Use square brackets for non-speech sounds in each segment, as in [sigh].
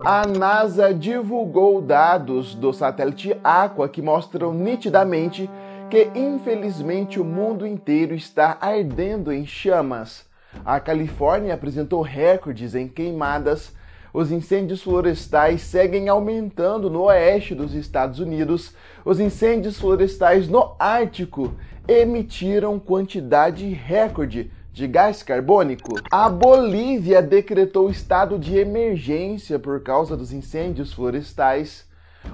A NASA divulgou dados do satélite Aqua que mostram nitidamente que, infelizmente, o mundo inteiro está ardendo em chamas. A Califórnia apresentou recordes em queimadas, os incêndios florestais seguem aumentando no oeste dos Estados Unidos, os incêndios florestais no Ártico emitiram quantidade recorde de gás carbônico, a Bolívia decretou estado de emergência por causa dos incêndios florestais.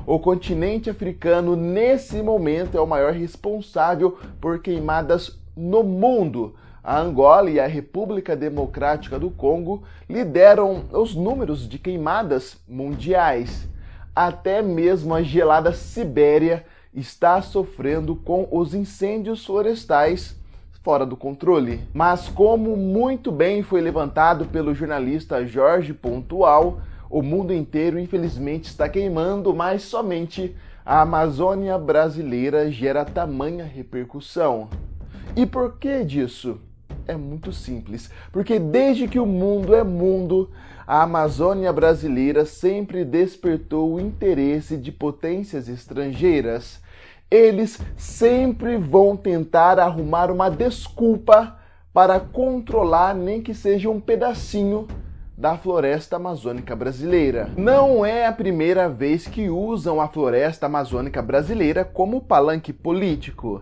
O continente africano, nesse momento, é o maior responsável por queimadas no mundo. A Angola e a República Democrática do Congo lideram os números de queimadas mundiais. Até mesmo a gelada Sibéria está sofrendo com os incêndios florestais fora do controle. Mas, como muito bem foi levantado pelo jornalista Jorge Pontual, o mundo inteiro infelizmente está queimando, mas somente a Amazônia brasileira gera tamanha repercussão. E por que disso? É muito simples, porque desde que o mundo é mundo, a Amazônia brasileira sempre despertou o interesse de potências estrangeiras eles sempre vão tentar arrumar uma desculpa para controlar nem que seja um pedacinho da floresta amazônica brasileira. Não é a primeira vez que usam a floresta amazônica brasileira como palanque político.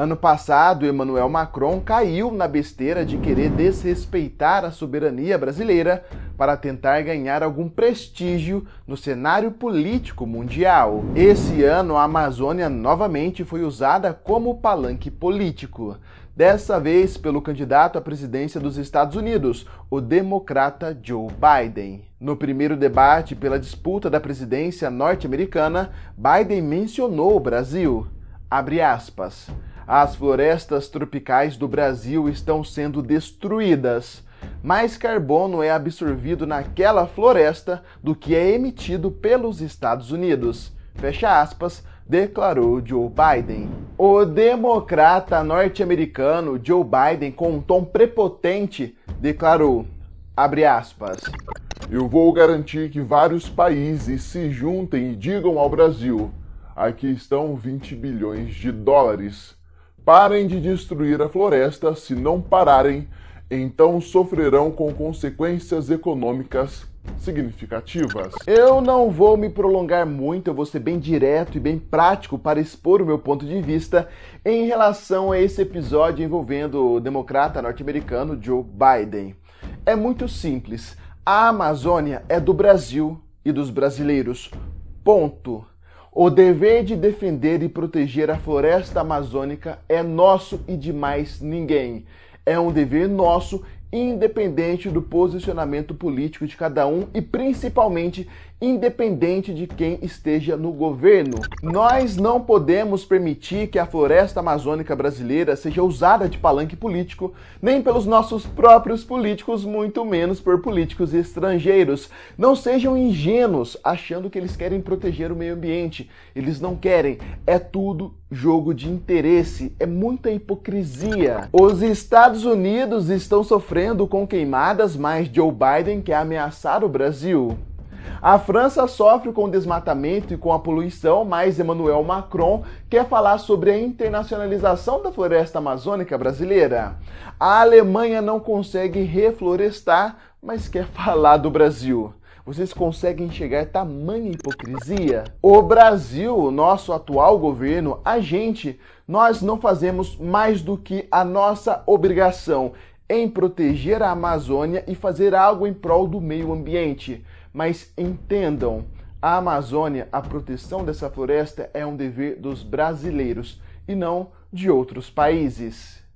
Ano passado, Emmanuel Macron caiu na besteira de querer desrespeitar a soberania brasileira para tentar ganhar algum prestígio no cenário político mundial. Esse ano, a Amazônia novamente foi usada como palanque político, dessa vez pelo candidato à presidência dos Estados Unidos, o democrata Joe Biden. No primeiro debate pela disputa da presidência norte-americana, Biden mencionou o Brasil. Abre aspas. As florestas tropicais do Brasil estão sendo destruídas. Mais carbono é absorvido naquela floresta do que é emitido pelos Estados Unidos. Fecha aspas, declarou Joe Biden. O democrata norte-americano Joe Biden, com um tom prepotente, declarou: abre aspas. Eu vou garantir que vários países se juntem e digam ao Brasil: aqui estão 20 bilhões de dólares Parem de destruir a floresta, se não pararem, então sofrerão com consequências econômicas significativas. Eu não vou me prolongar muito, eu vou ser bem direto e bem prático para expor o meu ponto de vista em relação a esse episódio envolvendo o democrata norte-americano Joe Biden. É muito simples. A Amazônia é do Brasil e dos brasileiros. Ponto. O dever de defender e proteger a floresta amazônica é nosso e de mais ninguém. É um dever nosso independente do posicionamento político de cada um e principalmente independente de quem esteja no governo. Nós não podemos permitir que a floresta amazônica brasileira seja usada de palanque político, nem pelos nossos próprios políticos, muito menos por políticos estrangeiros. Não sejam ingênuos achando que eles querem proteger o meio ambiente. Eles não querem. É tudo jogo de interesse, é muita hipocrisia. Os Estados Unidos estão sofrendo sofrendo com queimadas, mas Joe Biden quer ameaçar o Brasil. A França sofre com o desmatamento e com a poluição, mas Emmanuel Macron quer falar sobre a internacionalização da floresta amazônica brasileira. A Alemanha não consegue reflorestar, mas quer [laughs] falar do Brasil. Vocês conseguem enxergar tamanha hipocrisia? O Brasil, nosso atual governo, a gente, nós não fazemos mais do que a nossa obrigação em proteger a Amazônia e fazer algo em prol do meio ambiente. Mas entendam, a Amazônia, a proteção dessa floresta é um dever dos brasileiros e não de outros países.